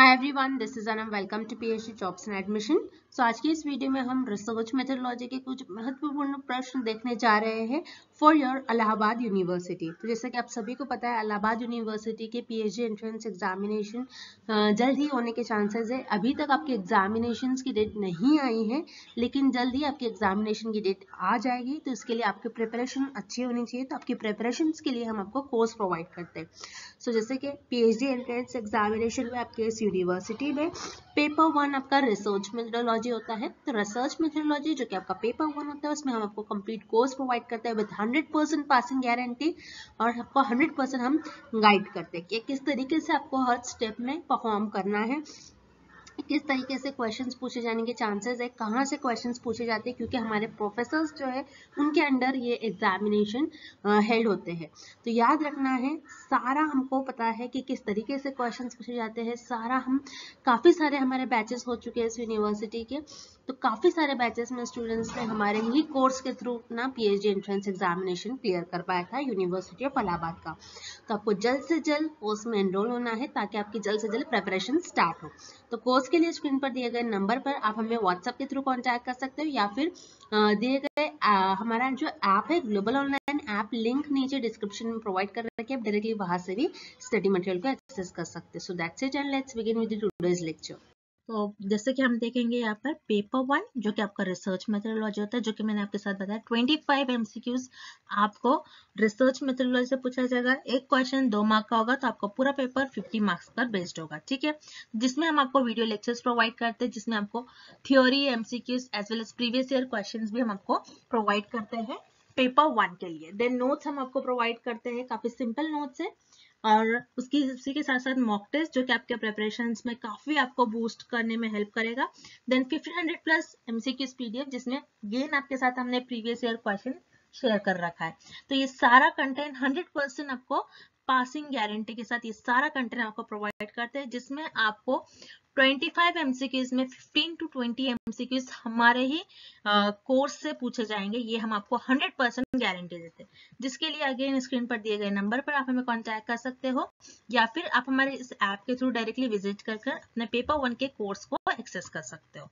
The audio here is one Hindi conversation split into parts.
Hi everyone, this is Anam. Welcome to PhD Jobs and Admission. सो आज के इस वीडियो में हम रिसर्च मेथोडोलॉजी के कुछ महत्वपूर्ण प्रश्न देखने जा रहे हैं फॉर योर अलाहाबाद यूनिवर्सिटी तो जैसा कि आप सभी को पता है अलाहाबाद यूनिवर्सिटी के पीएचडी एंट्रेंस एग्जामिनेशन जल्द ही होने के चांसेस है अभी तक आपके एग्जामिनेशन की डेट नहीं आई है लेकिन जल्द ही आपके एग्जामिनेशन की डेट आ जाएगी तो इसके लिए आपकी प्रिपरेशन अच्छी होनी चाहिए तो आपकी प्रिपरेशन के लिए हम आपको कोर्स प्रोवाइड करते हैं सो so, जैसे कि पीएचडी एंट्रेंस एग्जामिनेशन में आपके इस यूनिवर्सिटी में पेपर वन आपका रिसर्च मेथडोलॉजी मेथोडोलॉजी होता है तो रिसर्च मेथोडोलॉजी जो कि आपका पेपर वन होता है उसमें हम आपको कंप्लीट कोर्स प्रोवाइड करते हैं विद 100 परसेंट पासिंग गारंटी और आपको 100 परसेंट हम गाइड करते हैं कि किस तरीके से आपको हर स्टेप में परफॉर्म करना है किस तरीके से क्वेश्चंस पूछे जाने के चांसेस है कहाँ से क्वेश्चंस पूछे जाते हैं क्योंकि हमारे प्रोफेसर्स जो है उनके अंडर ये एग्जामिनेशन हेल्ड होते हैं तो याद रखना है सारा हमको पता है कि किस तरीके से क्वेश्चंस पूछे जाते हैं सारा हम काफ़ी सारे हमारे बैचेस हो चुके हैं इस यूनिवर्सिटी के तो काफ़ी सारे बैचेस में स्टूडेंट्स ने हमारे ही कोर्स के थ्रू अपना पीएचडी एंट्रेंस एग्जामिनेशन क्लियर कर पाया था यूनिवर्सिटी ऑफ इलाहाबाद का तो आपको जल्द से जल्द कोर्स में एनरोल होना है ताकि आपकी जल्द से जल्द प्रेपरेशन स्टार्ट हो तो कोर्स के लिए स्क्रीन पर दिए गए नंबर पर आप हमें व्हाट्सएप के थ्रू कॉन्टैक्ट कर सकते हो या फिर दिए गए हमारा जो ऐप है ग्लोबल ऑनलाइन ऐप लिंक नीचे डिस्क्रिप्शन में प्रोवाइड कर रखे आप डायरेक्टली वहां से भी स्टडी मटेरियल को एक्सेस कर सकते हो so that's it and let's begin with today's lecture तो जैसे कि हम देखेंगे यहाँ पर पेपर वन जो कि आपका रिसर्च मेथडोलॉजी होता है जो कि मैंने आपके साथ बताया 25 फाइव एमसीक्यूज आपको रिसर्च मेथडोलॉजी से पूछा जाएगा एक क्वेश्चन दो मार्क का होगा तो आपका पूरा पेपर 50 मार्क्स पर बेस्ड होगा ठीक है जिसमें हम आपको वीडियो लेक्चर्स प्रोवाइड करते हैं जिसमें आपको theory MCQs as well as previous year question भी हम आपको प्रोवाइड करते हैं पेपर वन के लिए देन नोट्स हम आपको प्रोवाइड करते हैं काफी सिंपल नोट्स है और उसकी उसी के साथ साथ मॉक टेस्ट जो कि आपके प्रेपरेशन में काफी आपको बूस्ट करने में हेल्प करेगा then fifty hundred plus MCQs PDF जिसमें गेन आपके साथ हमने प्रीवियस ईयर क्वेश्चन शेयर कर रखा है तो ये सारा कंटेंट हंड्रेड परसेंट आपको पासिंग गारंटी के साथ ये सारा कंटेंट आपको प्रोवाइड करते हैं जिसमें आपको 25 में टू एमसीक्यूज हमारे ही कोर्स से पूछे जाएंगे ये हम आपको गारंटी देते हैं जिसके लिए अगेन स्क्रीन पर दिए गए नंबर पर आप हमें कॉन्टैक्ट कर सकते हो या फिर आप हमारे इस ऐप के थ्रू डायरेक्टली विजिट कर अपने पेपर वन के कोर्स को एक्सेस कर सकते हो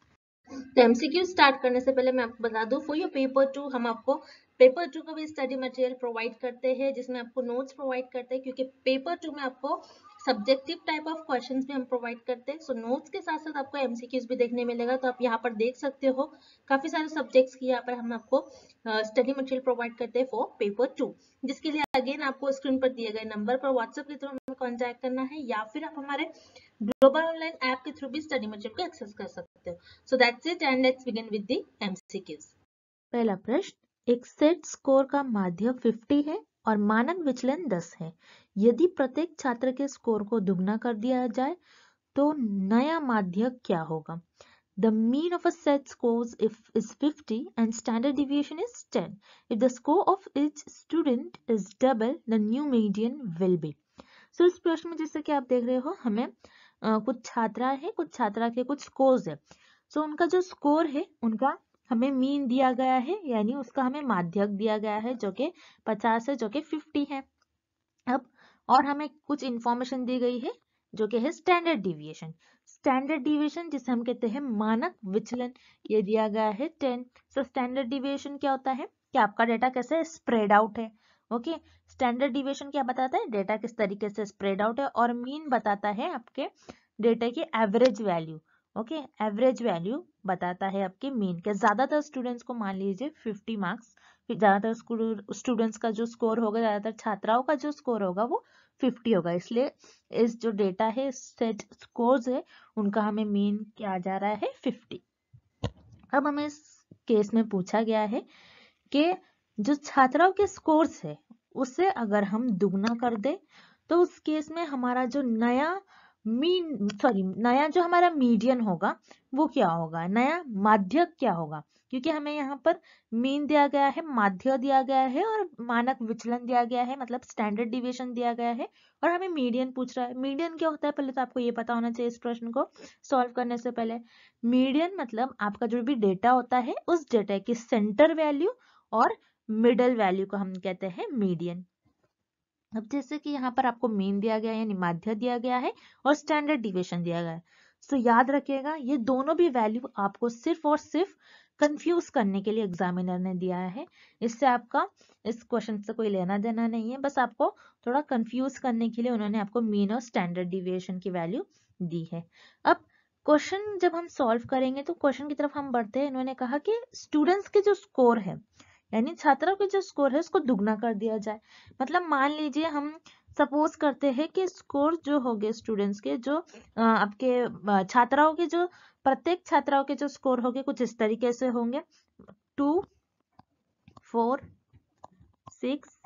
तो एमसीक्यू स्टार्ट करने से पहले मैं आपको बता दूं फॉर योर पेपर टू हम आपको पेपर टू का भी स्टडी मटेरियल प्रोवाइड करते हैं जिसमें आपको नोट्स प्रोवाइड करते हैं क्योंकि पेपर टू में आपको सब्जेक्टिव टाइप ऑफ क्वेश्चंस भी हम प्रोवाइड करते हैं सो so, नोट्स के साथ साथ आपको एमसीक्यूज भी देखने मिलेगा तो आप यहाँ पर देख सकते हो काफी सारे सब्जेक्ट्स की यहाँ पर हम आपको स्टडी मटेरियल प्रोवाइड करते हैं फॉर पेपर टू जिसके लिए अगेन आपको स्क्रीन पर दिए गए नंबर पर व्हाट्सएप के थ्रू हमें कॉन्टैक्ट करना है या फिर आप हमारे ग्लोबल ऑनलाइन ऐप के थ्रू भी स्टडी मटेरियल को एक्सेस कर सकते हो so that's it and let's begin with the MCQs पहला प्रश्न एक सेट स्कोर का माध्यम 50 है और मानक विचलन 10 है यदि प्रत्येक छात्र के स्कोर को दुगना कर दिया जाए तो नया माध्यक क्या होगा the mean of a set if is 50 and standard deviation is 10 if the score of each student is double the new median will be so इस प्रश्न में जैसे कि आप देख रहे हो हमें कुछ छात्रा है कुछ छात्रा के कुछ स्कोर्स है सो so, उनका जो स्कोर है उनका हमें मीन दिया गया है यानी उसका हमें माध्यक दिया गया है जो कि 50 है जो कि 50 है अब और हमें कुछ इंफॉर्मेशन दी गई है जो कि है स्टैंडर्ड डिविएशन स्टैंडर्ड डिविएशन जिसे हम कहते हैं मानक विचलन ये दिया गया है टेन सो स्टैंडर्ड डिविएशन क्या होता है कि आपका डेटा कैसे स्प्रेड आउट है ओके स्टैंडर्ड डिविएशन क्या बताता है डेटा किस तरीके से स्प्रेड आउट है और मीन बताता है आपके डेटा की average value okay average value बताता है आपके मीन के ज़्यादातर स्टूडेंट्स को मान लीजिए फिफ्टी मार्क्स ज़्यादातर स्टूडेंट्स का जो स्कोर होगा ज़्यादातर छात्राओं का जो स्कोर होगा वो 50 होगा इसलिए इस जो डेटा है सेट स्कोर्स है उनका हमें मीन क्या जा रहा है 50 अब हमें इस केस में पूछा गया है कि जो छात्राओं के स्कोर्स है उसे अगर हम दुगना कर दे तो उस केस में हमारा जो नया मीन सॉरी नया जो हमारा मीडियन होगा वो क्या होगा नया माध्य क्या होगा क्योंकि हमें यहाँ पर मीन दिया गया है माध्य दिया गया है और मानक विचलन दिया गया है मतलब स्टैंडर्ड डिविएशन दिया गया है और हमें मीडियन पूछ रहा है मीडियन क्या होता है पहले तो आपको ये पता होना चाहिए इस प्रश्न को सॉल्व करने से पहले मीडियन मतलब आपका जो भी डेटा होता है उस डेटा की सेंटर वैल्यू और मिडल वैल्यू को हम कहते हैं मीडियन अब जैसे कि यहाँ पर आपको मेन दिया गया यानी माध्य दिया गया है और स्टैंडर्ड डिवेशन दिया गया है तो याद रखिएगा ये दोनों भी वैल्यू आपको सिर्फ और सिर्फ कंफ्यूज करने के लिए एग्जामिनर ने दिया है इससे आपका इस क्वेश्चन से कोई लेना देना नहीं है बस आपको थोड़ा कंफ्यूज करने के लिए उन्होंने आपको मीन और स्टैंडर्ड डिविएशन की वैल्यू दी है अब क्वेश्चन जब हम सॉल्व करेंगे तो क्वेश्चन की तरफ हम बढ़ते हैं इन्होंने कहा कि स्टूडेंट्स के जो स्कोर है यानी छात्रों के जो स्कोर है उसको दुगना कर दिया जाए मतलब मान लीजिए हम सपोज करते हैं कि स्कोर जो हो गए स्टूडेंट्स के जो आपके छात्राओं के जो प्रत्येक छात्राओं के जो स्कोर हो गए कुछ इस तरीके से होंगे two four six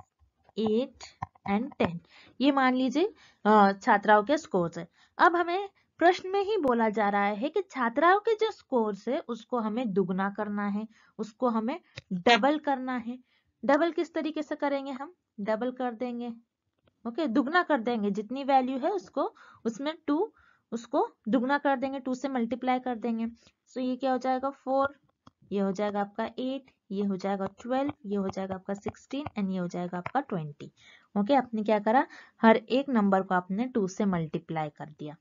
eight and ten ये मान लीजिए छात्राओं के स्कोर है अब हमें प्रश्न में ही बोला जा रहा है कि छात्राओं के जो स्कोर है उसको हमें दुगना करना है उसको हमें डबल करना है डबल किस तरीके से करेंगे हम डबल कर देंगे ओके दुगना कर देंगे जितनी वैल्यू है उसको उसमें टू उसको दुगना कर देंगे टू से मल्टीप्लाई कर देंगे सो ये क्या हो जाएगा फोर ये हो जाएगा आपका एट ये हो जाएगा ट्वेल्व ये हो जाएगा आपका सिक्सटीन एंड ये हो जाएगा आपका ट्वेंटी ओके आपने क्या करा हर एक नंबर को आपने टू से मल्टीप्लाई कर दिया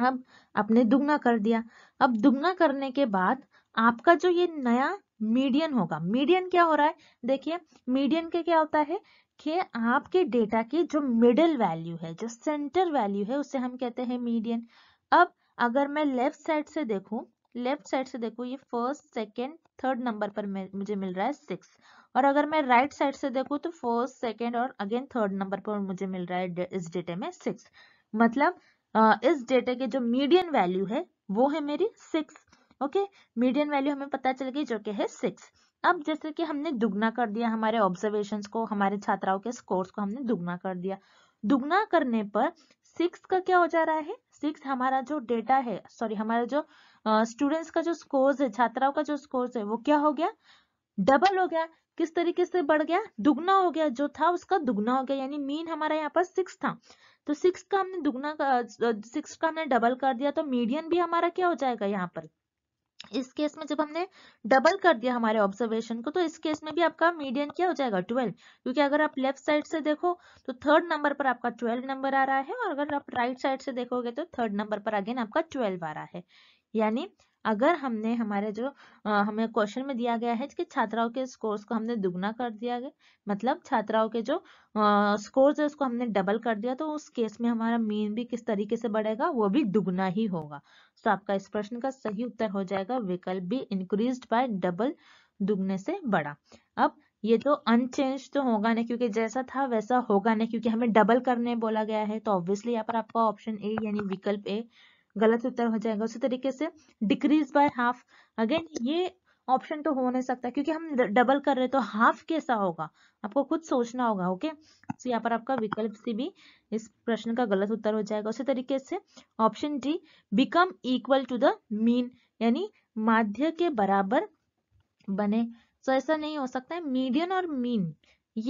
अब आपने दुगना कर दिया अब दुगना करने के बाद आपका जो ये नया मीडियन होगा मीडियन क्या हो रहा है देखिए मीडियन के क्या होता है कि आपके डेटा की जो मिडिल वैल्यू है जो सेंटर वैल्यू है उसे हम कहते हैं मीडियन अब अगर मैं लेफ्ट साइड से देखू लेफ्ट साइड से देखू ये फर्स्ट सेकेंड थर्ड नंबर पर मुझे मिल रहा है सिक्स और अगर मैं राइट right साइड से देखू तो फर्स्ट सेकेंड और अगेन थर्ड नंबर पर मुझे मिल रहा है इस डेटे में सिक्स मतलब इस डेटा के जो मीडियन वैल्यू है वो है मेरी सिक्स ओके मीडियन वैल्यू हमें पता चल गई जो कि है सिक्स अब जैसे कि हमने दुगना कर दिया हमारे ऑब्जर्वेशन को हमारे छात्राओं के स्कोर्स को हमने दुगना कर दिया दुगना करने पर सिक्स का क्या हो जा रहा है सिक्स हमारा जो डेटा है सॉरी हमारा जो स्टूडेंट्स uh, का जो स्कोर्स है छात्राओं का जो स्कोर्स है वो क्या हो गया डबल हो गया किस तरीके से बढ़ गया दुगना हो गया जो था उसका दुगना हो गया यानी मीन हमारा यहाँ पर सिक्स था तो सिक्स का हमने दुगना सिक्स का हमने डबल कर दिया तो मीडियम भी हमारा क्या हो जाएगा यहाँ पर इस केस में जब हमने डबल कर दिया हमारे ऑब्जर्वेशन को तो इस केस में भी आपका मीडियन क्या हो जाएगा ट्वेल्व क्योंकि अगर आप लेफ्ट साइड से देखो तो थर्ड नंबर पर आपका ट्वेल्व नंबर आ रहा है और अगर आप राइट साइड से देखोगे तो थर्ड नंबर पर अगेन आपका ट्वेल्व आ रहा है यानी अगर हमने हमारे जो आ, हमें क्वेश्चन में दिया गया है कि छात्राओं के स्कोर्स को हमने दुगना कर दिया गया मतलब छात्राओं के जो स्कोर्स है उसको हमने डबल कर दिया तो उस केस में हमारा मीन भी किस तरीके से बढ़ेगा वो भी दुगना ही होगा तो आपका इस प्रश्न का सही उत्तर हो जाएगा विकल्प भी इंक्रीज बाय डबल दुगने से बड़ा अब ये तो अनचेंज तो होगा नहीं क्योंकि जैसा था वैसा होगा नहीं क्योंकि हमें डबल करने बोला गया है तो ऑब्वियसली यहाँ पर आपका ऑप्शन ए यानी विकल्प ए गलत उत्तर हो जाएगा उसी तरीके से डिक्रीज बाय हाफ अगेन ये ऑप्शन तो हो नहीं सकता क्योंकि हम डबल कर रहे तो हाफ कैसा होगा आपको खुद सोचना होगा ओके तो यहाँ पर आपका विकल्प सी भी इस प्रश्न का गलत उत्तर हो जाएगा उसी तरीके से option D become equal to the mean यानी माध्य के बराबर बने तो ऐसा नहीं हो सकता है मीडियन और मीन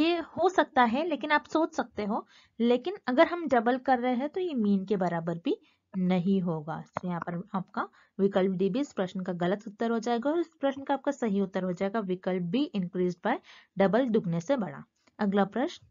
ये हो सकता है लेकिन आप सोच सकते हो लेकिन अगर हम डबल कर रहे हैं तो ये मीन के बराबर भी नहीं होगा तो यहाँ पर आपका विकल्प डी भी इस प्रश्न का गलत उत्तर हो जाएगा और इस प्रश्न का आपका सही उत्तर हो जाएगा विकल्प बी इंक्रीज बाय डबल दुगने से बड़ा अगला प्रश्न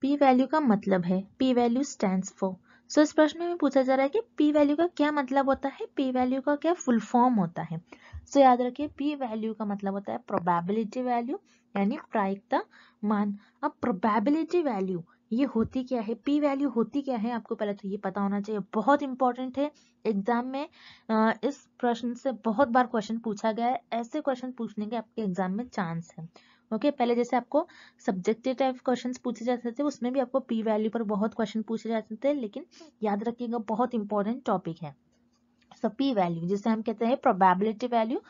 पी वैल्यू का मतलब है P value stand for so इस प्रश्न में पूछा जा रहा है कि पी वैल्यू का क्या मतलब होता है पी वैल्यू का क्या फुल फॉर्म होता है सो so, याद रखिए पी वैल्यू का मतलब होता है प्रोबेबिलिटी वैल्यू यानी प्रायिकता मान अब प्रोबेबिलिटी वैल्यू ये होती क्या है पी वैल्यू होती क्या है आपको पहले तो ये पता होना चाहिए बहुत इंपॉर्टेंट है एग्जाम में इस प्रश्न से बहुत बार क्वेश्चन पूछा गया है ऐसे क्वेश्चन पूछने के आपके एग्जाम में चांस है ओके पहले जैसे आपको सब्जेक्टिव टाइप क्वेश्चन पूछे जाते थे उसमें भी आपको पी वैल्यू पर बहुत क्वेश्चन पूछे जाते थे लेकिन याद रखिएगा बहुत इंपॉर्टेंट टॉपिक है सो पी वैल्यू जिसे हम कहते हैं प्रोबेबिलिटी वैल्यू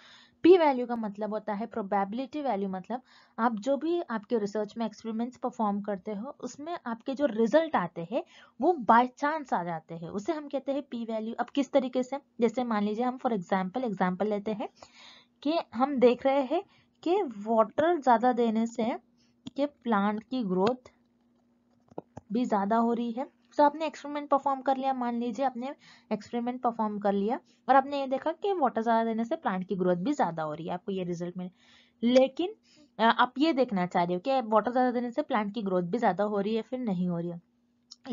पी वैल्यू का मतलब होता है प्रोबेबिलिटी वैल्यू मतलब आप जो भी आपके रिसर्च में एक्सपेरिमेंट्स परफॉर्म करते हो उसमें आपके जो रिजल्ट आते हैं वो बाय चांस आ जाते हैं उसे हम कहते हैं पी वैल्यू अब किस तरीके से जैसे मान लीजिए हम फॉर एग्जाम्पल एग्जाम्पल लेते हैं कि हम देख रहे हैं कि वाटर ज़्यादा देने से के प्लांट की ग्रोथ भी ज़्यादा हो रही है सो तो आपने एक्सपेरिमेंट परफॉर्म कर लिया मान लीजिए आपने एक्सपेरिमेंट परफॉर्म कर लिया और आपने ये देखा कि वाटर ज़्यादा देने से प्लांट की ग्रोथ भी ज़्यादा हो रही है आपको ये रिजल्ट मिले लेकिन आप ये देखना चाह रहे हो कि वाटर ज़्यादा देने से प्लांट की ग्रोथ भी ज़्यादा हो रही है फिर नहीं हो रही है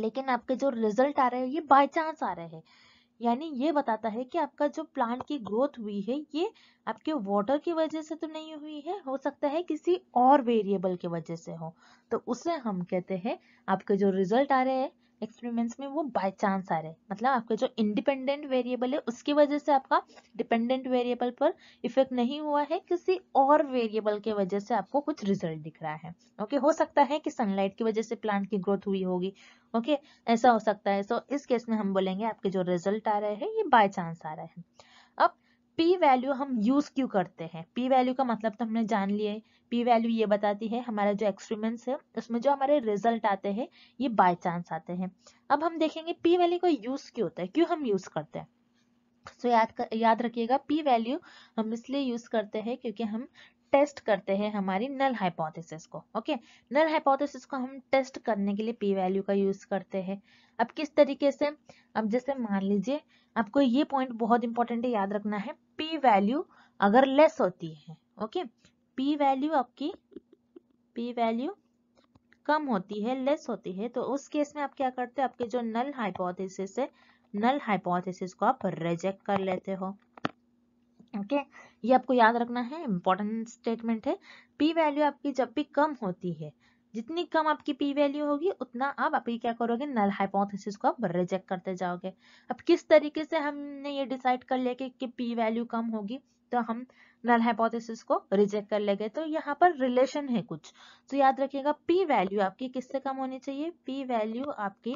लेकिन आपके जो रिजल्ट आ रहे हैं ये बाय चांस आ रहे हैं यानी ये बताता है कि आपका जो प्लांट की ग्रोथ हुई है ये आपके वाटर की वजह से तो नहीं हुई है हो सकता है किसी और वेरिएबल की वजह से हो तो उसे हम कहते हैं आपके जो रिजल्ट आ रहे हैं एक्सपेरिमेंट्स में वो बाय चांस आ रहे हैं मतलब आपके जो इंडिपेंडेंट वेरिएबल है उसकी वजह से आपका डिपेंडेंट वेरिएबल पर इफेक्ट नहीं हुआ है किसी और वेरिएबल के वजह से आपको कुछ रिजल्ट दिख रहा है ओके हो सकता है कि सनलाइट की वजह से प्लांट की ग्रोथ हुई होगी ओके ऐसा हो सकता है सो so, इस केस में हम बोलेंगे आपके जो रिजल्ट आ रहे हैं ये बाय चांस आ रहे हैं अब पी वैल्यू हम यूज़ क्यों करते हैं पी वैल्यू का मतलब तो हमने जान लिया है पी वैल्यू ये बताती है हमारा जो एक्सपेरिमेंट्स है उसमें जो हमारे रिजल्ट आते हैं ये बाय चांस आते हैं अब हम देखेंगे पी वैल्यू का यूज़ क्यों होता है क्यों हम यूज़ करते हैं सो so, याद कर, याद रखिएगा पी वैल्यू हम इसलिए यूज़ करते हैं क्योंकि हम टेस्ट करते हैं हमारी नल हाइपोथेसिस को ओके नल हाइपोथेसिस को हम टेस्ट करने के लिए पी वैल्यू का यूज़ करते हैं अब किस तरीके से अब जैसे मान लीजिए आपको ये पॉइंट बहुत इंपॉर्टेंट है याद रखना है पी वैल्यू अगर लेस होती है ओके पी वैल्यू आपकी पी वैल्यू कम होती है लेस होती है तो उस केस में आप क्या करते हो आपके जो नल हाइपोथेसिस है नल हाइपोथेसिस को आप रिजेक्ट कर लेते हो ओके okay? ये आपको याद रखना है इंपॉर्टेंट स्टेटमेंट है पी वैल्यू आपकी जब भी कम होती है जितनी कम आपकी पी वैल्यू होगी उतना आप अपनी क्या करोगे नल हाइपोथेसिस को आप रिजेक्ट करते जाओगे अब किस तरीके से हमने ये डिसाइड कर लिया कि, कि पी वैल्यू कम होगी तो हम नल हाइपोथेसिस को रिजेक्ट कर लेंगे तो यहाँ पर रिलेशन है कुछ तो याद रखिएगा पी वैल्यू आपकी किससे कम होनी चाहिए पी वैल्यू आपकी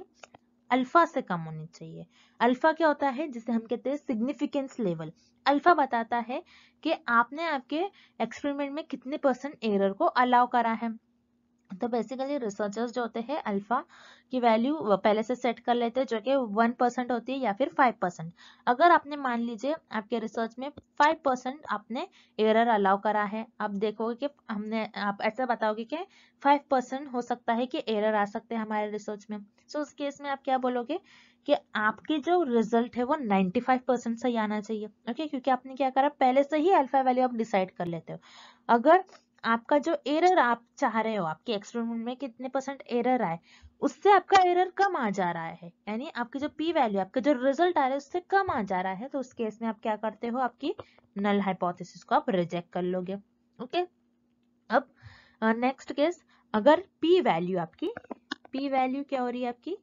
अल्फा से कम होनी चाहिए अल्फा क्या होता है जिसे हम कहते हैं सिग्निफिकेंस लेवल अल्फा बताता है कि आपने आपके एक्सपेरिमेंट में कितने परसेंट एरर को अलाउ करा है तो बेसिकली रिसर्चर्स जो होते हैं अल्फा की वैल्यू पहले से सेट कर लेते हैं जो कि वन परसेंट होती है या फिर फाइव परसेंट अगर आपने मान लीजिए आपके रिसर्च में फाइव परसेंट आपने एरर अलाउ करा है आप देखोगे कि हमने आप ऐसा बताओगे कि फाइव परसेंट हो सकता है कि एरर आ सकते हैं हमारे रिसर्च में सो so, उस केस में आप क्या बोलोगे कि आपके जो रिजल्ट है वो 95 परसेंट सही आना चाहिए ओके okay? क्योंकि आपने क्या करा पहले से ही अल्फा वैल्यू आप डिसाइड कर लेते हो अगर आपका जो एरर आप चाह रहे हो आपके एक्सपेरिमेंट में कितने परसेंट एरर आए उससे आपका एरर कम आ जा रहा है यानी आपकी जो पी वैल्यू आपका जो रिजल्ट आ रहा है उससे कम आ जा रहा है तो उस केस में आप क्या करते हो आपकी नल हाइपोथेसिस को आप रिजेक्ट कर लोगे ओके अब नेक्स्ट केस अगर पी वैल्यू आपकी पी वैल्यू क्या हो रही है आपकी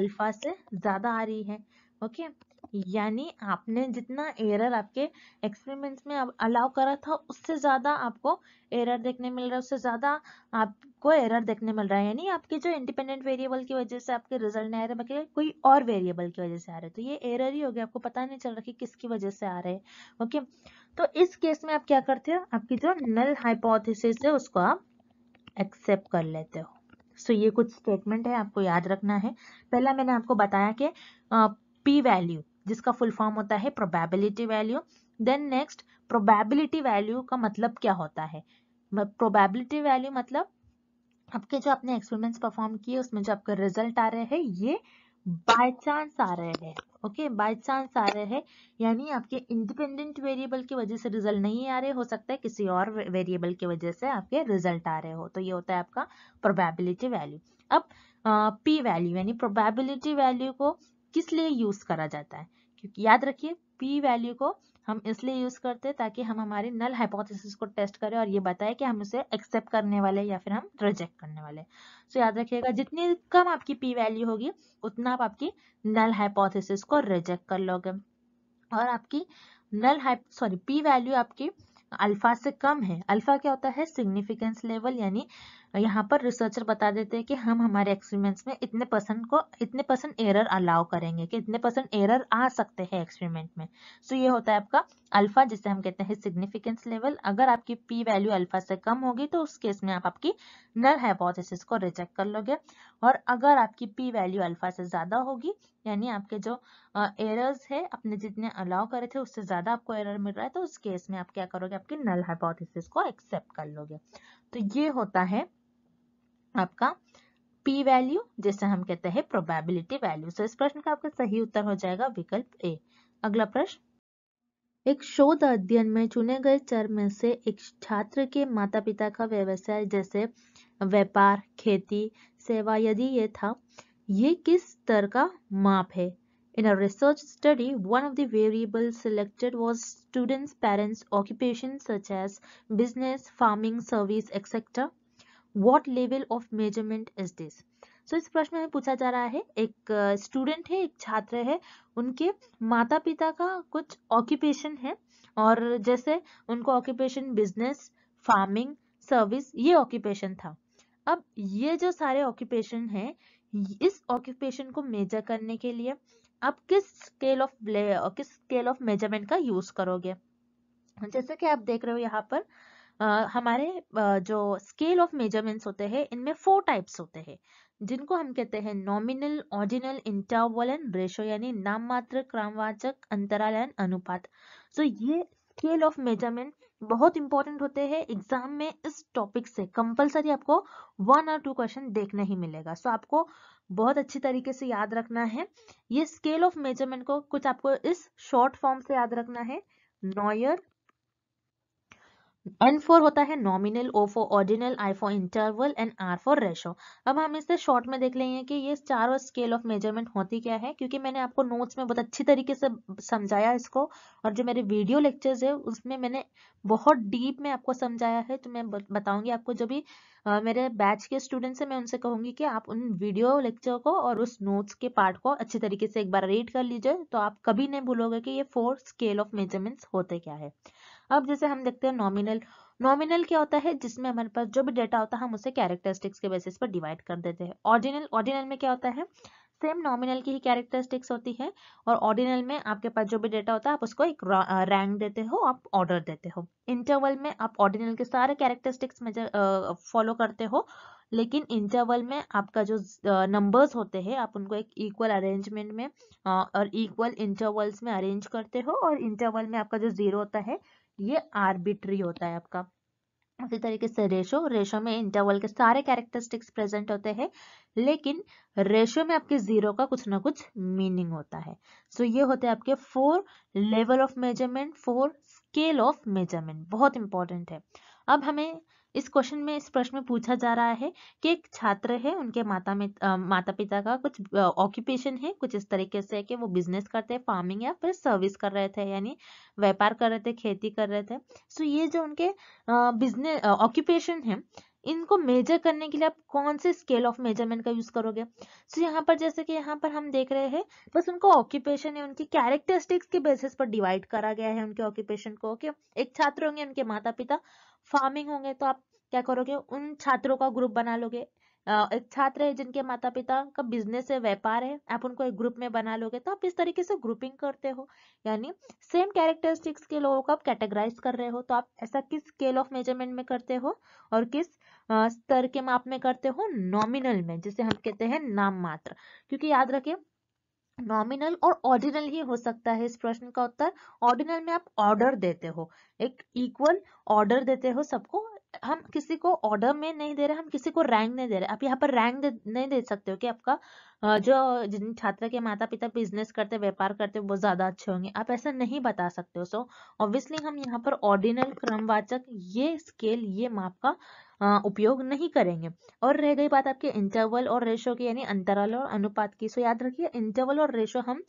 अल्फा से ज्यादा आ रही है ओके okay? यानी आपने जितना एरर आपके एक्सपेरिमेंट्स में अलाउ करा था उससे ज़्यादा आपको एरर देखने मिल रहा है उससे ज़्यादा आपको एरर देखने मिल रहा है यानी आपके जो इंडिपेंडेंट वेरिएबल की वजह से आपके रिजल्ट नहीं आ रहे बाकी कोई और वेरिएबल की वजह से आ रहे तो ये एरर ही हो गया आपको पता नहीं चल रहा कि किसकी वजह से आ रहे हैं ओके तो इस केस में आप क्या करते हो आपकी जो नल हाइपोथिस है उसको आप एक्सेप्ट कर लेते हो सो so, ये कुछ स्टेटमेंट है आपको याद रखना है पहला मैंने आपको बताया कि पी वैल्यू जिसका फुल फॉर्म होता है probability value then next probability value का मतलब क्या होता है प्रोबेबिलिटी वैल्यू मतलब आपके जो आपने एक्सपेरिमेंट्स परफॉर्म किए उसमें जो आपका रिजल्ट आ रहे हैं ये बाय चांस आ रहे हैं ओके बाय चांस आ रहे हैं यानी आपके इंडिपेंडेंट वेरिएबल की वजह से रिजल्ट नहीं आ रहे हो सकता है किसी और वेरिएबल की वजह से आपके रिजल्ट आ रहे हो तो ये होता है आपका प्रोबेबिलिटी वैल्यू अब पी वैल्यू यानी प्रोबेबिलिटी वैल्यू को किस लिए यूज करा जाता है क्योंकि याद रखिए पी वैल्यू को हम इसलिए यूज करते हैं ताकि हम हमारे नल हाइपोथेसिस को टेस्ट करें और ये बताएं कि हम उसे एक्सेप्ट करने वाले या फिर हम रिजेक्ट करने वाले सो so, याद रखिएगा जितनी कम आपकी पी वैल्यू होगी उतना आप आपकी नल हाइपोथेसिस को रिजेक्ट कर लोगे और आपकी null hype sorry P value आपकी अल्फा से कम है अल्फा क्या होता है सिग्निफिकेंस लेवल यानी यहाँ पर रिसर्चर बता देते हैं कि हम हमारे एक्सपेरिमेंट्स में इतने परसेंट को इतने परसेंट एरर अलाउ करेंगे कि इतने परसेंट एरर आ सकते हैं एक्सपेरिमेंट में सो so ये होता है आपका अल्फा जिसे हम कहते हैं सिग्निफिकेंस लेवल अगर आपकी पी वैल्यू अल्फा से कम होगी तो उस केस में आप आपकी नल हाइपोथेसिस को रिजेक्ट कर लोगे और अगर आपकी पी वैल्यू अल्फा से ज़्यादा होगी यानी आपके जो एरर्स है अपने जितने अलाउ करे थे उससे ज़्यादा आपको एरर मिल रहा है तो उस केस में आप क्या करोगे आपकी नल हाइपोथेसिस को एक्सेप्ट कर लोगे तो ये होता है आपका पी वैल्यू जैसे हम कहते हैं प्रोबेबिलिटी वैल्यू सो इस प्रश्न का आपका सही उत्तर हो जाएगा विकल्प ए अगला प्रश्न एक शोध अध्ययन में चुने गए चर में से एक छात्र के माता पिता का व्यवसाय जैसे व्यापार खेती सेवा यदि ये था ये किस स्तर का माप है In a research study, one of the variables selected was students' parents' occupation such as business, farming, service, etc. What level of measurement is this? so, इस प्रश्न में पूछा जा रहा है एक स्टूडेंट है एक छात्र है उनके माता पिता का कुछ ऑक्यूपेशन है और जैसे उनको ऑक्यूपेशन बिजनेस फार्मिंग सर्विस ये ऑक्यूपेशन था अब ये जो सारे ऑक्यूपेशन है इस ऑक्यूपेशन को मेजर करने के लिए आप किस स्केल ऑफ किस स्केल ऑफ मेजरमेंट का यूज करोगे जैसे कि आप देख रहे हो यहाँ पर आ, हमारे आ, जो स्केल ऑफ मेजरमेंट्स होते हैं इनमें फोर टाइप्स होते हैं जिनको हम कहते हैं nominal original interval and ratio यानी नाम मात्र क्रमवाचक अंतराल एंड अनुपात सो तो so, ये स्केल ऑफ मेजरमेंट बहुत इंपॉर्टेंट होते हैं एग्जाम में इस टॉपिक से कंपलसरी आपको वन और टू क्वेश्चन देखने ही मिलेगा सो आपको बहुत अच्छी तरीके से याद रखना है ये स्केल ऑफ मेजरमेंट को कुछ आपको इस शॉर्ट फॉर्म से याद रखना है नॉयर एन फोर होता है nominal O for ordinal I for interval and R for ratio अब हम इसे शॉर्ट में देख लेंगे कि ये चारों स्केल ऑफ मेजरमेंट होती क्या है क्योंकि मैंने आपको नोट्स में बहुत अच्छी तरीके से समझाया इसको और जो मेरे वीडियो लेक्चर्स है उसमें मैंने बहुत डीप में आपको समझाया है तो मैं बताऊंगी आपको जो भी आ, मेरे बैच के स्टूडेंट्स हैं मैं उनसे कहूंगी कि आप उन वीडियो लेक्चर को और उस नोट्स के पार्ट को अच्छी तरीके से एक बार रीड कर लीजिए तो आप कभी नहीं भूलोगे कि ये फोर स्केल ऑफ मेजरमेंट्स होते क्या है अब जैसे हम देखते हैं नॉमिनल नॉमिनल क्या होता है जिसमें हमारे पास जो भी डेटा होता है हम उसे कैरेक्टरिस्टिक्स के बेसिस पर डिवाइड कर देते हैं ऑर्डिनल ऑर्डिनल में क्या होता है सेम नॉमिनल की ही कैरेक्टरिस्टिक्स होती है और ऑर्डिनल में आपके पास जो भी डेटा होता है आप उसको एक रैंक देते हो आप ऑर्डर देते हो इंटरवल में आप ऑर्डिनल के सारे कैरेक्टरिस्टिक्स में फॉलो करते हो लेकिन इंटरवल में आपका जो नंबर्स होते हैं आप उनको एक इक्वल अरेंजमेंट में और इक्वल इंटरवल्स में अरेंज करते हो और इंटरवल में आपका जो जीरो होता है ये आर्बिट्री होता है आपका उसी तरीके से रेशो रेशो में इंटरवल के सारे कैरेक्टरिस्टिक्स प्रेजेंट होते हैं लेकिन रेशो में आपके जीरो का कुछ ना कुछ मीनिंग होता है सो so ये होते हैं आपके four level of measurement four scale of measurement बहुत इंपॉर्टेंट है अब हमें इस क्वेश्चन में इस प्रश्न में पूछा जा रहा है कि एक छात्र है उनके माता में माता पिता का कुछ ऑक्यूपेशन है कुछ इस तरीके से है कि वो बिजनेस करते हैं फार्मिंग या फिर सर्विस कर रहे थे यानी व्यापार कर रहे थे खेती कर रहे थे सो ये जो उनके बिजनेस ऑक्यूपेशन है इनको मेजर करने के लिए आप कौन से स्केल ऑफ मेजरमेंट का यूज करोगे सो so, यहाँ पर जैसे कि यहाँ पर हम देख रहे हैं बस उनको ऑक्यूपेशन है उनकी कैरेक्टरिस्टिक्स के बेसिस पर डिवाइड करा गया है उनके ऑक्यूपेशन को ओके okay? एक छात्र होंगे उनके माता पिता फार्मिंग होंगे तो आप क्या करोगे उन छात्रों का ग्रुप बना लोगे एक छात्र है जिनके माता पिता का बिजनेस है व्यापार है आप उनको एक ग्रुप में बना लोगे तो आप इस तरीके से ग्रुपिंग करते हो यानी सेम कैरेक्टरिस्टिक्स के लोगों को आप कैटेगराइज कर रहे हो तो आप ऐसा किस स्केल ऑफ मेजरमेंट में करते हो और किस स्तर के माप में करते हो नॉमिनल में जिसे हम कहते हैं नाम मात्र क्योंकि याद रखे नॉमिनल और ऑर्डिनल ही हो सकता है इस प्रश्न का उत्तर ऑर्डिनल में आप ऑर्डर देते हो एक इक्वल ऑर्डर देते हो सबको हम किसी को ऑर्डर में नहीं दे रहे हम किसी को रैंक नहीं दे रहे आप यहाँ पर रैंक दे, नहीं दे सकते हो कि आपका जो जिन छात्र के माता पिता बिजनेस करते व्यापार करते वो ज्यादा अच्छे होंगे आप ऐसा नहीं बता सकते हो सो ऑब्वियसली हम यहाँ पर ऑर्डिनल क्रमवाचक ये स्केल ये माप का उपयोग नहीं करेंगे और रह गई बात आपके इंटरवल और रेशो की यानी अंतराल और अनुपात की सो याद रखिए इंटरवल और रेशो हम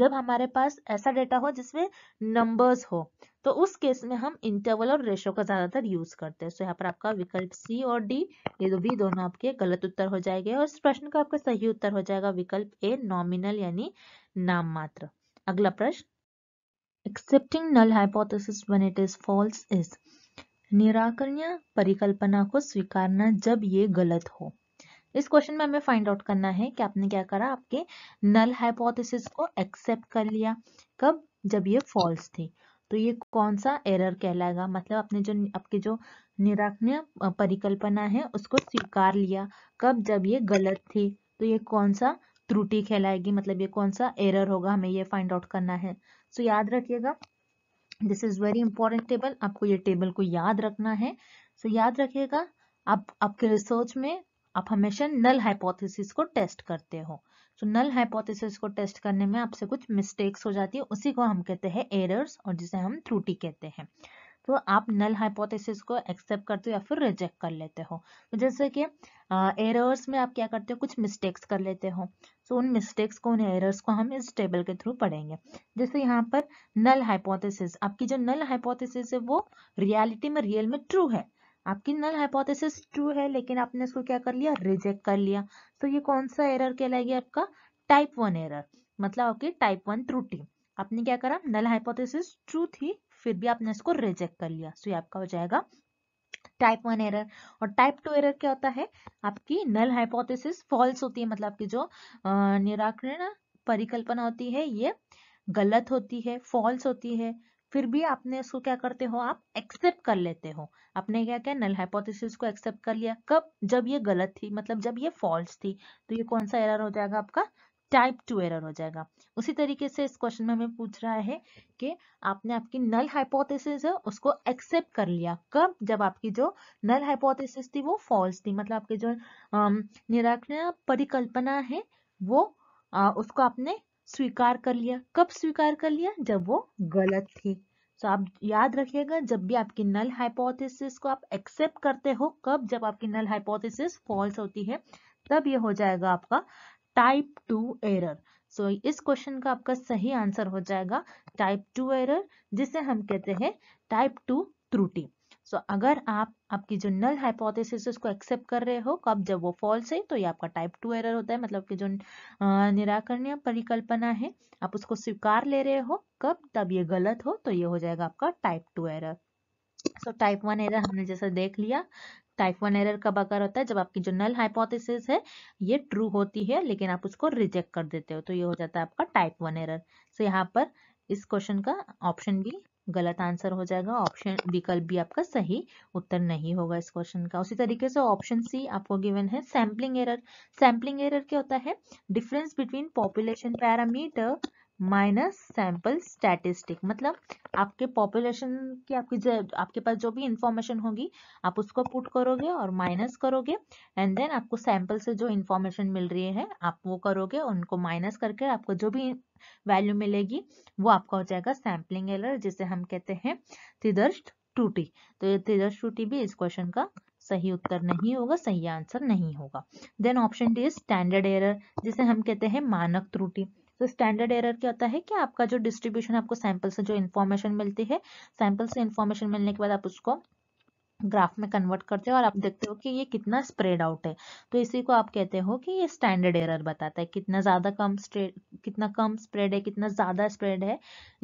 जब हमारे पास ऐसा डेटा हो जिसमें नंबर्स हो तो उस केस में हम इंटरवल और रेशो का ज़्यादातर यूज़ करते हैं सो यहाँ पर आपका विकल्प सी और डी ये दो भी दोनों आपके गलत उत्तर हो जाएंगे और इस प्रश्न का आपका सही उत्तर हो जाएगा विकल्प ए नॉमिनल यानी नाम मात्र अगला प्रश्न accepting null hypothesis when it is false is निराकरणीय परिकल्पना को स्वीकारना जब ये गलत हो इस क्वेश्चन में हमें फाइंड आउट करना है कि आपने क्या करा आपके नल हाइपोथेसिस को एक्सेप्ट कर लिया कब जब ये फॉल्स थी तो ये कौन सा एरर कहलाएगा मतलब अपने जो आपके जो निराकरण परिकल्पना है उसको स्वीकार लिया कब जब ये गलत थी तो ये कौन सा त्रुटि कहलाएगी मतलब ये कौन सा एरर होगा हमें ये फाइंड आउट करना है सो so, याद रखिएगा this is very important table आपको ये टेबल को याद रखना है सो so, याद रखिएगा आप आपके रिसर्च में आप हमेशा नल हाइपोथेसिस को टेस्ट करते हो तो नल हाइपोथेसिस को टेस्ट करने में आपसे कुछ मिस्टेक्स हो जाती है उसी को हम कहते हैं एरर्स और जिसे हम त्रुटि कहते हैं तो आप नल हाइपोथेसिस को एक्सेप्ट करते हो या फिर रिजेक्ट कर लेते हो तो जैसे कि एरर्स में आप क्या करते हो कुछ मिस्टेक्स कर लेते हो तो उन मिस्टेक्स को उन एरर्स को हम इस टेबल के थ्रू पढ़ेंगे जैसे यहाँ पर नल हाइपोथेसिस आपकी जो नल हाइपोथेसिस है वो रियलिटी में रियल में ट्रू है आपकी नल हाइपोथेसिस ट्रू है लेकिन आपने इसको क्या कर लिया रिजेक्ट कर लिया तो ये कौन सा एरर कहलाएगी आपका टाइप वन एरर मतलब आपकी टाइप वन त्रुटि आपने क्या करा नल हाइपोथेसिस ट्रू थी फिर भी आपने इसको रिजेक्ट कर लिया सो तो ये आपका हो जाएगा टाइप वन एरर और टाइप टू एरर क्या होता है आपकी नल हाइपोथेसिस फॉल्स होती है मतलब आपकी जो निराकरण परिकल्पना होती है ये गलत होती है फॉल्स होती है फिर भी आपने इसको क्या करते हो आप एक्सेप्ट कर लेते हो आपने क्या क्या नल हाइपोथेसिस को एक्सेप्ट कर लिया कब जब ये गलत थी मतलब जब ये फॉल्स थी तो ये कौन सा एरर हो जाएगा आपका टाइप टू एरर हो जाएगा उसी तरीके से इस क्वेश्चन में हमें पूछ रहा है कि आपने आपकी नल हाइपोथेसिस है उसको एक्सेप्ट कर लिया कब जब आपकी जो नल हाइपोथेसिस थी वो फॉल्स थी मतलब आपकी जो निराकरण परिकल्पना है वो आ, उसको आपने स्वीकार कर लिया कब स्वीकार कर लिया जब वो गलत थी तो आप याद रखिएगा जब भी आपकी नल हाइपोथेसिस को आप एक्सेप्ट करते हो कब जब आपकी नल हाइपोथेसिस फॉल्स होती है तब ये हो जाएगा आपका type two error so so, इस क्वेश्चन का आपका सही आंसर हो जाएगा टाइप टू एरर जिसे हम कहते हैं टाइप टू त्रुटि सो so, अगर आप आपकी जो नल हाइपोथेसिस उसको एक्सेप्ट कर रहे हो कब जब वो फॉल्स है तो ये आपका टाइप टू एरर होता है मतलब कि जो निराकरणीय परिकल्पना है आप उसको स्वीकार ले रहे हो कब तब ये गलत हो तो ये हो जाएगा आपका type two error so type one error हमने जैसा देख लिया टाइप वन एरर कब अगर होता है जब आपकी जो नल हाइपोथेसिस है ये ट्रू होती है लेकिन आप उसको रिजेक्ट कर देते हो तो ये हो जाता है आपका टाइप वन एरर सो यहाँ पर इस क्वेश्चन का ऑप्शन भी गलत आंसर हो जाएगा ऑप्शन विकल्प भी आपका सही उत्तर नहीं होगा इस क्वेश्चन का उसी तरीके से ऑप्शन सी आपको गिवन है सैम्पलिंग एरर सैम्पलिंग एरर क्या होता है difference between population parameter minus sample statistic मतलब आपके पॉपुलेशन की आपकी आपके पास जो भी इंफॉर्मेशन होगी आप उसको पुट करोगे और माइनस करोगे एंड देन आपको सैंपल से जो इन्फॉर्मेशन मिल रही है आप वो करोगे उनको माइनस करके आपको जो भी वैल्यू मिलेगी वो आपका हो जाएगा सैम्पलिंग एलर जिसे हम कहते हैं तिदर्श टूटी तो ये तिदर्श टूटी भी इस क्वेश्चन का सही उत्तर नहीं होगा सही आंसर नहीं होगा then option D standard error जिसे हम कहते हैं मानक त्रुटि तो स्टैंडर्ड एरर क्या होता है कि आपका जो डिस्ट्रीब्यूशन आपको सैंपल से जो इन्फॉर्मेशन मिलती है सैंपल से इन्फॉर्मेशन मिलने के बाद आप उसको ग्राफ में कन्वर्ट करते हो और आप देखते हो कि ये कितना स्प्रेड आउट है तो इसी को आप कहते हो कि ये स्टैंडर्ड एरर बताता है कितना ज़्यादा कम कितना कम स्प्रेड है कितना ज़्यादा स्प्रेड है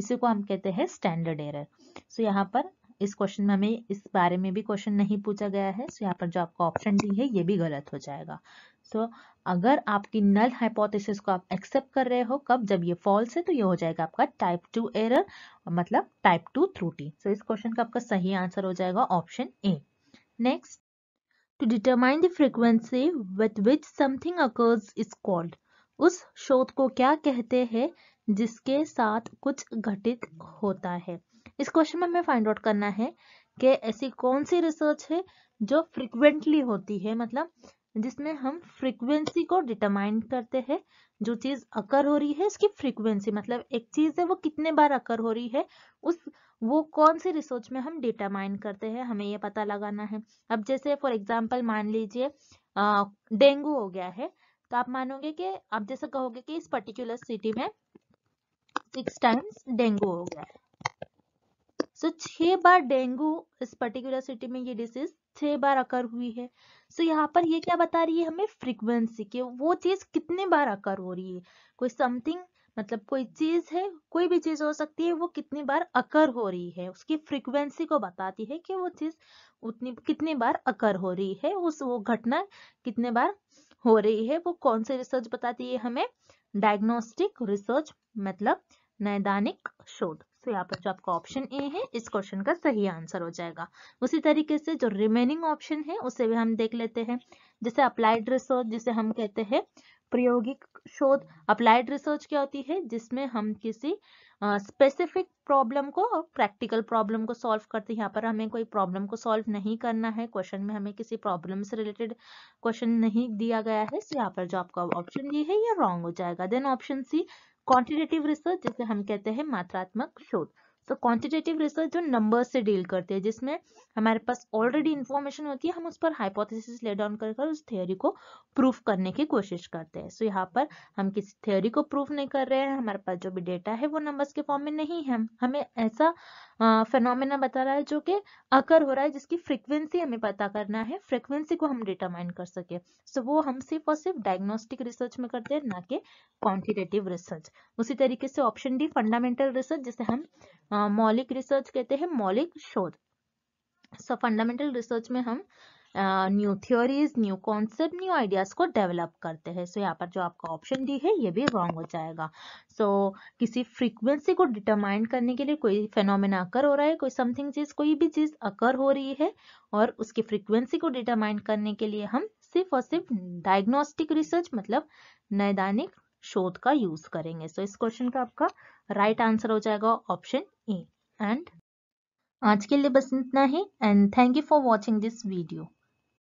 इसी को हम कहते हैं स्टैंडर्ड एरर सो यहाँ पर इस क्वेश्चन में हमें इस बारे में भी क्वेश्चन नहीं पूछा गया है सो यहाँ पर जो आपका ऑप्शन डी है ये भी गलत हो जाएगा सो so, अगर आपकी नल हाइपोथेसिस को आप एक्सेप्ट कर रहे हो कब जब ये फॉल्स है तो ये हो जाएगा आपका टाइप टू एरर मतलब टाइप टू थ्रूटी सो इस क्वेश्चन का आपका सही आंसर हो जाएगा option A next to determine the frequency with which something occurs is called उस शोध को क्या कहते हैं जिसके साथ कुछ घटित होता है इस क्वेश्चन में हमें फाइंड आउट करना है कि ऐसी कौन सी रिसर्च है जो फ्रिक्वेंटली होती है मतलब जिसमें हम फ्रीक्वेंसी को डिटरमाइन करते हैं जो चीज़ अकर हो रही है उसकी फ्रीक्वेंसी मतलब एक चीज़ है वो कितने बार अकर हो रही है उस वो कौन सी रिसर्च में हम डिटरमाइन करते हैं हमें ये पता लगाना है अब जैसे फॉर एग्जाम्पल मान लीजिए डेंगू हो गया है तो आप मानोगे कि आप जैसे कहोगे कि इस पर्टिकुलर सिटी में सिक्स टाइम्स डेंगू हो गया है सो so, छह बार डेंगू इस पर्टिकुलर सिटी में ये डिसीज छह बार अकर हुई है सो so, यहाँ पर ये क्या बता रही है हमें फ्रीक्वेंसी के वो चीज कितने बार अकर हो रही है कोई समथिंग मतलब कोई चीज है कोई भी चीज हो सकती है वो कितनी बार अकर हो रही है उसकी फ्रीक्वेंसी को बताती है कि वो चीज उतनी कितनी बार अकर हो रही है उस वो घटना कितने बार हो रही है वो कौन सी रिसर्च बताती है हमें डायग्नोस्टिक रिसर्च मतलब नैदानिक शोध तो यहाँ पर जो आपका ऑप्शन ए है इस क्वेश्चन का सही आंसर हो जाएगा उसी तरीके से जो रिमेनिंग ऑप्शन है उसे भी हम देख लेते हैं जैसे अप्लाइड रिसर्च जिसे हम कहते हैं प्रायोगिक शोध अप्लाइड रिसर्च क्या होती है जिसमें हम किसी स्पेसिफिक प्रॉब्लम को और प्रैक्टिकल प्रॉब्लम को सॉल्व करते हैं यहाँ पर हमें कोई प्रॉब्लम को सॉल्व नहीं करना है क्वेश्चन में हमें किसी प्रॉब्लम से रिलेटेड क्वेश्चन नहीं दिया गया है तो यहाँ पर जो आपका ऑप्शन ये है ये रॉन्ग हो जाएगा then option C quantitative research जिसे हम कहते हैं मात्रात्मक शोध सो क्वांटिटेटिव रिसर्च जो नंबर से डील करते हैं जिसमें हमारे पास ऑलरेडी इन्फॉर्मेशन होती है हम उस पर हाइपोथेसिस ले डाउन कर, कर उस थ्योरी को प्रूफ करने की कोशिश करते हैं सो so, यहाँ पर हम किसी थ्योरी को प्रूफ नहीं कर रहे हैं हमारे पास जो भी डेटा है वो नंबर्स के फॉर्म में नहीं है हमें ऐसा फेनोमेना बता रहा है जो कि अकर हो रहा है जिसकी फ्रिक्वेंसी हमें पता करना है फ्रिक्वेंसी को हम डिटरमाइन कर सके सो so, वो हम सिर्फ और सिर्फ डायग्नोस्टिक रिसर्च में करते हैं ना कि क्वान्टिटेटिव रिसर्च उसी तरीके से ऑप्शन डी फंडामेंटल रिसर्च जिसे हम मौलिक रिसर्च कहते हैं मौलिक शोध सो फंडामेंटल रिसर्च में हम new theories new concept new ideas को डेवलप करते हैं सो so, यहाँ पर जो आपका ऑप्शन डी है ये भी रॉन्ग हो जाएगा सो so, किसी फ्रीक्वेंसी को डिटरमाइन करने के लिए कोई फेनोमेना अकर हो रहा है कोई समथिंग चीज कोई भी चीज अकर हो रही है और उसकी फ्रीक्वेंसी को डिटरमाइन करने के लिए हम सिर्फ और सिर्फ डायग्नोस्टिक रिसर्च मतलब नैदानिक शोध का यूज करेंगे सो so, इस क्वेश्चन का आपका राइट right आंसर हो जाएगा ऑप्शन ए एंड आज के लिए बस इतना ही and thank you for watching this video